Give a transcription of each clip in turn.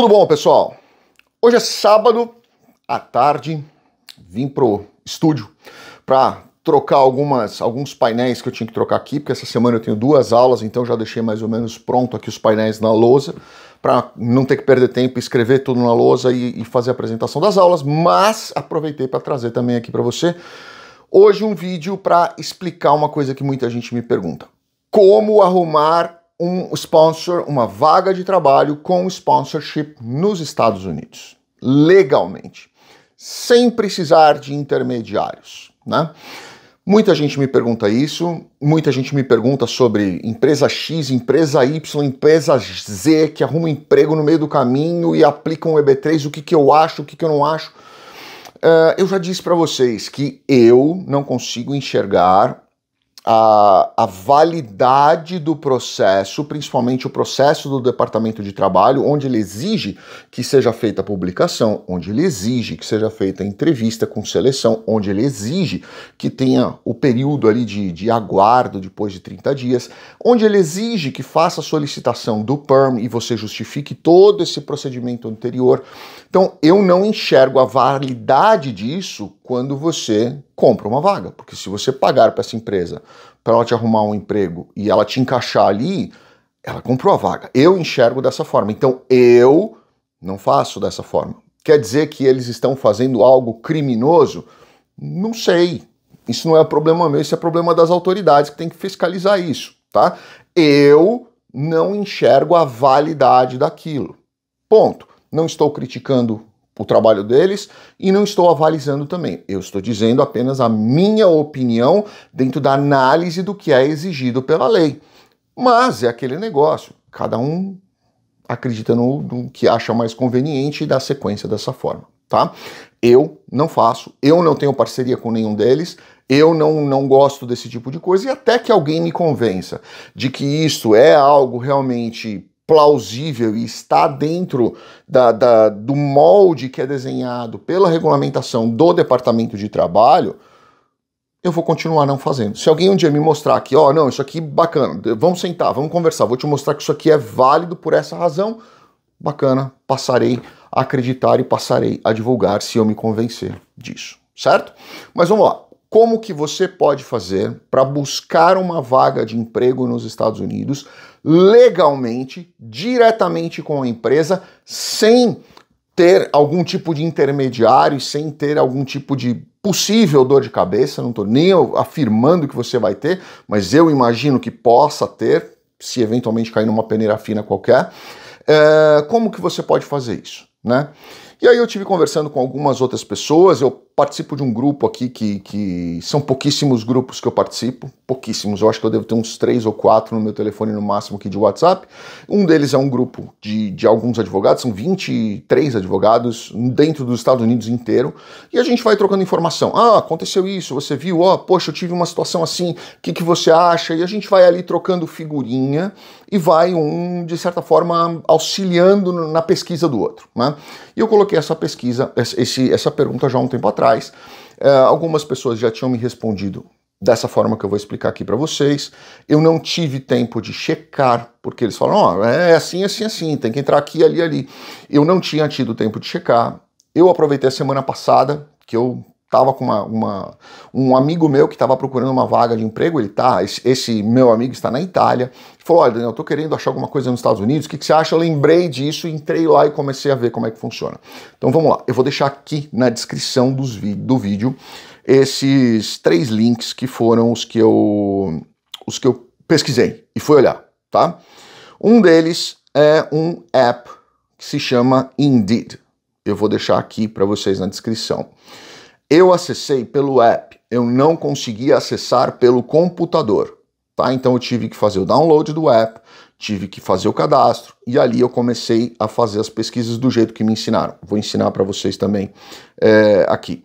Tudo bom, pessoal? Hoje é sábado à tarde, vim pro estúdio para trocar algumas alguns painéis que eu tinha que trocar aqui, porque essa semana eu tenho duas aulas, então já deixei mais ou menos pronto aqui os painéis na lousa para não ter que perder tempo escrever tudo na lousa e, e fazer a apresentação das aulas, mas aproveitei para trazer também aqui para você hoje um vídeo para explicar uma coisa que muita gente me pergunta. Como arrumar um sponsor, uma vaga de trabalho com sponsorship nos Estados Unidos, legalmente, sem precisar de intermediários, né? Muita gente me pergunta isso, muita gente me pergunta sobre empresa X, empresa Y, empresa Z que arruma emprego no meio do caminho e aplica um EB3, o que, que eu acho, o que, que eu não acho. Uh, eu já disse para vocês que eu não consigo enxergar a, a, validade do processo, principalmente o processo do Departamento de Trabalho, onde ele exige que seja feita a publicação, onde ele exige que seja feita a entrevista com seleção, onde ele exige que tenha o período ali de, de aguardo depois de 30 dias, onde ele exige que faça a solicitação do PERM e você justifique todo esse procedimento anterior. Então, eu não enxergo a validade disso quando você compra uma vaga. Porque se você pagar para essa empresa para ela te arrumar um emprego e ela te encaixar ali, ela comprou a vaga. Eu enxergo dessa forma. Então eu não faço dessa forma. Quer dizer que eles estão fazendo algo criminoso? Não sei. Isso não é problema meu, isso é problema das autoridades que tem que fiscalizar isso, tá? Eu não enxergo a validade daquilo. Ponto. Não estou criticando o trabalho deles e não estou avalizando também. Eu estou dizendo apenas a minha opinião dentro da análise do que é exigido pela lei. Mas é aquele negócio, cada um acredita no, no que acha mais conveniente e dá sequência dessa forma, tá? Eu não faço, eu não tenho parceria com nenhum deles, eu não, não gosto desse tipo de coisa e até que alguém me convença de que isso é algo realmente plausível e está dentro da, da, do molde que é desenhado pela regulamentação do Departamento de Trabalho, eu vou continuar não fazendo. Se alguém um dia me mostrar aqui, ó, oh, não, isso aqui bacana, vamos sentar, vamos conversar, vou te mostrar que isso aqui é válido por essa razão, bacana, passarei a acreditar e passarei a divulgar se eu me convencer disso, certo? Mas vamos lá. Como que você pode fazer para buscar uma vaga de emprego nos Estados Unidos legalmente, diretamente com a empresa, sem ter algum tipo de intermediário, sem ter algum tipo de possível dor de cabeça, não estou nem afirmando que você vai ter, mas eu imagino que possa ter, se eventualmente cair numa peneira fina qualquer. É, como que você pode fazer isso, né? E aí eu tive conversando com algumas outras pessoas, eu participo de um grupo aqui que, que são pouquíssimos grupos que eu participo, pouquíssimos, eu acho que eu devo ter uns três ou quatro no meu telefone no máximo aqui de WhatsApp. Um deles é um grupo de, de alguns advogados, são 23 advogados dentro dos Estados Unidos inteiro, e a gente vai trocando informação. Ah, aconteceu isso, você viu, oh, poxa, eu tive uma situação assim, o que, que você acha? E a gente vai ali trocando figurinha e vai um, de certa forma, auxiliando na pesquisa do outro, né? E eu coloquei coloquei essa pesquisa, esse, essa pergunta já há um tempo atrás. É, algumas pessoas já tinham me respondido dessa forma que eu vou explicar aqui para vocês. Eu não tive tempo de checar, porque eles falam, ó, oh, é assim, assim, assim, tem que entrar aqui, ali, ali. Eu não tinha tido tempo de checar. Eu aproveitei a semana passada, que eu tava com uma, uma, um amigo meu que estava procurando uma vaga de emprego, ele tá, esse, esse meu amigo está na Itália, falou, olha Daniel, eu tô querendo achar alguma coisa nos Estados Unidos, o que, que você acha? Eu lembrei disso, entrei lá e comecei a ver como é que funciona. Então vamos lá, eu vou deixar aqui na descrição dos do vídeo esses três links que foram os que eu, os que eu pesquisei e fui olhar, tá? Um deles é um app que se chama Indeed. Eu vou deixar aqui para vocês na descrição. Eu acessei pelo app, eu não consegui acessar pelo computador, tá? Então eu tive que fazer o download do app, tive que fazer o cadastro e ali eu comecei a fazer as pesquisas do jeito que me ensinaram. Vou ensinar para vocês também é, aqui.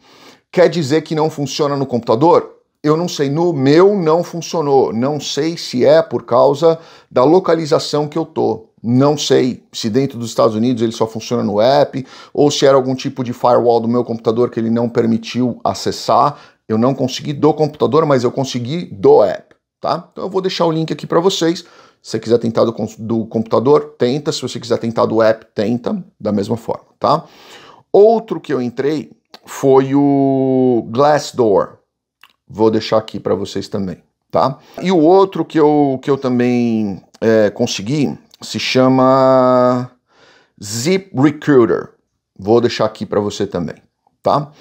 Quer dizer que não funciona no computador? eu não sei, no meu não funcionou. Não sei se é por causa da localização que eu tô. Não sei se dentro dos Estados Unidos ele só funciona no app ou se era algum tipo de firewall do meu computador que ele não permitiu acessar. Eu não consegui do computador, mas eu consegui do app, tá? Então eu vou deixar o link aqui para vocês. Se você quiser tentar do, do computador, tenta. Se você quiser tentar do app, tenta da mesma forma, tá? Outro que eu entrei foi o Glassdoor, Vou deixar aqui para vocês também, tá? E o outro que eu, que eu também é, consegui se chama Zip Recruiter. Vou deixar aqui para você também, tá?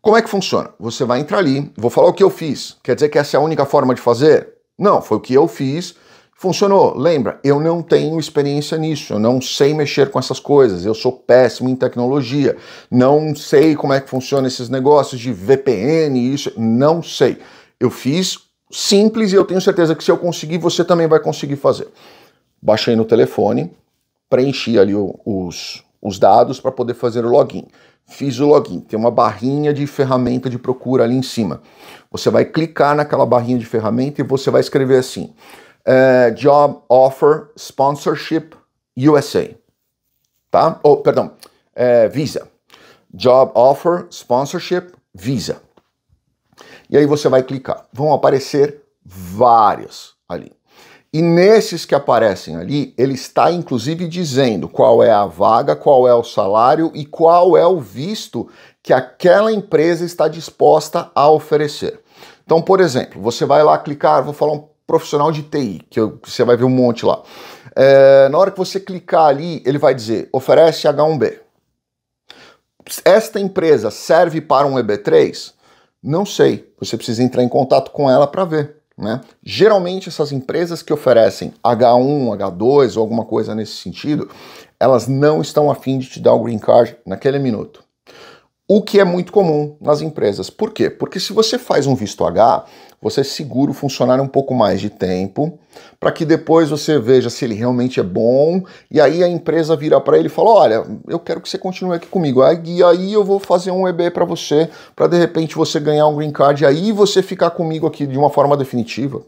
Como é que funciona? Você vai entrar ali, vou falar o que eu fiz. Quer dizer que essa é a única forma de fazer? Não, foi o que eu fiz Funcionou? Lembra, eu não tenho experiência nisso, eu não sei mexer com essas coisas, eu sou péssimo em tecnologia, não sei como é que funciona esses negócios de VPN, isso, não sei. Eu fiz simples e eu tenho certeza que se eu conseguir, você também vai conseguir fazer. Baixei no telefone, preenchi ali o, os, os dados para poder fazer o login. Fiz o login, tem uma barrinha de ferramenta de procura ali em cima. Você vai clicar naquela barrinha de ferramenta e você vai escrever assim uh, Job Offer Sponsorship USA, tá? Ou, oh, perdão, é, Visa. Job Offer Sponsorship Visa. E aí você vai clicar. Vão aparecer várias ali. E nesses que aparecem ali, ele está inclusive dizendo qual é a vaga, qual é o salário e qual é o visto que aquela empresa está disposta a oferecer. Então, por exemplo, você vai lá clicar, vou falar um profissional de TI, que você vai ver um monte lá. É, na hora que você clicar ali, ele vai dizer: oferece H1B. Esta empresa serve para um EB3? Não sei. Você precisa entrar em contato com ela para ver. Né? Geralmente, essas empresas que oferecem H1, H2 ou alguma coisa nesse sentido, elas não estão afim de te dar o green card naquele minuto o que é muito comum nas empresas. Por quê? Porque se você faz um visto H, você segura o funcionário um pouco mais de tempo, para que depois você veja se ele realmente é bom, e aí a empresa vira para ele e fala: "Olha, eu quero que você continue aqui comigo". E aí eu vou fazer um EB para você, para de repente você ganhar um green card e aí você ficar comigo aqui de uma forma definitiva.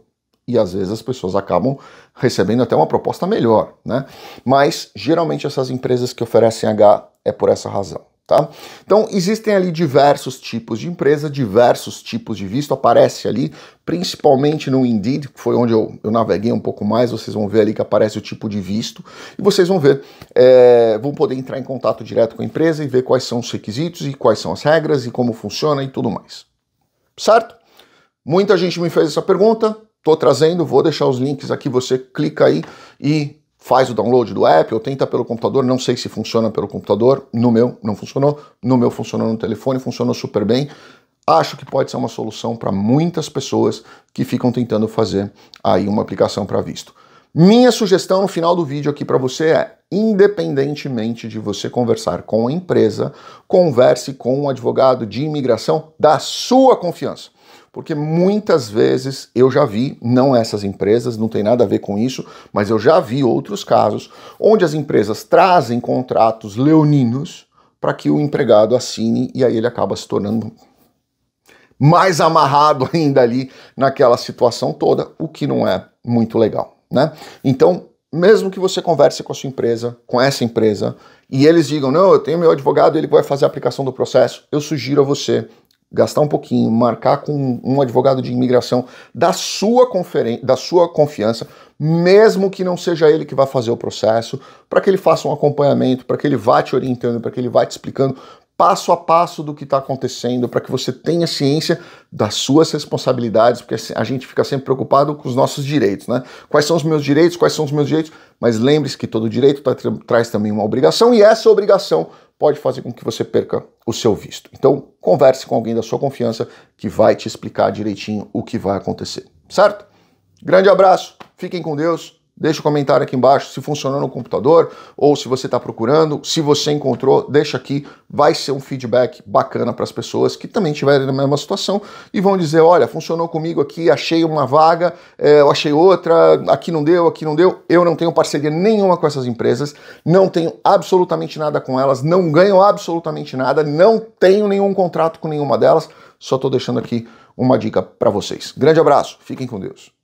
E às vezes as pessoas acabam recebendo até uma proposta melhor, né? Mas geralmente essas empresas que oferecem H é por essa razão. Tá? Então, existem ali diversos tipos de empresa, diversos tipos de visto, aparece ali, principalmente no Indeed, que foi onde eu, eu naveguei um pouco mais, vocês vão ver ali que aparece o tipo de visto, e vocês vão ver, é, vão poder entrar em contato direto com a empresa e ver quais são os requisitos e quais são as regras e como funciona e tudo mais. Certo? Muita gente me fez essa pergunta, estou trazendo, vou deixar os links aqui, você clica aí e faz o download do app ou tenta pelo computador, não sei se funciona pelo computador, no meu não funcionou, no meu funcionou no telefone, funcionou super bem. Acho que pode ser uma solução para muitas pessoas que ficam tentando fazer aí uma aplicação para visto. Minha sugestão no final do vídeo aqui para você é, independentemente de você conversar com a empresa, converse com um advogado de imigração da sua confiança. Porque muitas vezes eu já vi, não essas empresas, não tem nada a ver com isso, mas eu já vi outros casos onde as empresas trazem contratos leoninos para que o empregado assine e aí ele acaba se tornando mais amarrado ainda ali naquela situação toda, o que não é muito legal, né? Então, mesmo que você converse com a sua empresa, com essa empresa, e eles digam: "Não, eu tenho meu advogado, ele vai fazer a aplicação do processo". Eu sugiro a você gastar um pouquinho, marcar com um advogado de imigração da sua, da sua confiança, mesmo que não seja ele que vá fazer o processo, para que ele faça um acompanhamento, para que ele vá te orientando, para que ele vá te explicando passo a passo do que está acontecendo, para que você tenha ciência das suas responsabilidades, porque a gente fica sempre preocupado com os nossos direitos, né? Quais são os meus direitos, quais são os meus direitos, mas lembre-se que todo direito tá, traz também uma obrigação, e essa obrigação pode fazer com que você perca o seu visto. Então, converse com alguém da sua confiança que vai te explicar direitinho o que vai acontecer, certo? Grande abraço, fiquem com Deus. Deixa o um comentário aqui embaixo se funcionou no computador ou se você está procurando. Se você encontrou, deixa aqui. Vai ser um feedback bacana para as pessoas que também estiverem na mesma situação e vão dizer: olha, funcionou comigo aqui, achei uma vaga, é, eu achei outra, aqui não deu, aqui não deu. Eu não tenho parceria nenhuma com essas empresas, não tenho absolutamente nada com elas, não ganho absolutamente nada, não tenho nenhum contrato com nenhuma delas. Só estou deixando aqui uma dica para vocês. Grande abraço, fiquem com Deus.